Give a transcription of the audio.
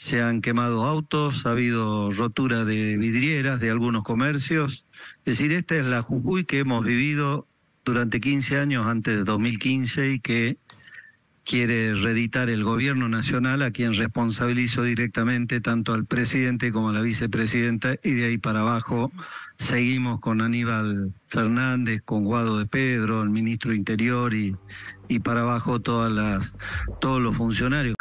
se han quemado autos, ha habido rotura de vidrieras de algunos comercios. Es decir, esta es la Jujuy que hemos vivido durante 15 años antes de 2015 y que quiere reeditar el gobierno nacional a quien responsabilizo directamente tanto al presidente como a la vicepresidenta y de ahí para abajo seguimos con Aníbal Fernández, con Guado de Pedro, el ministro interior y, y para abajo todas las, todos los funcionarios.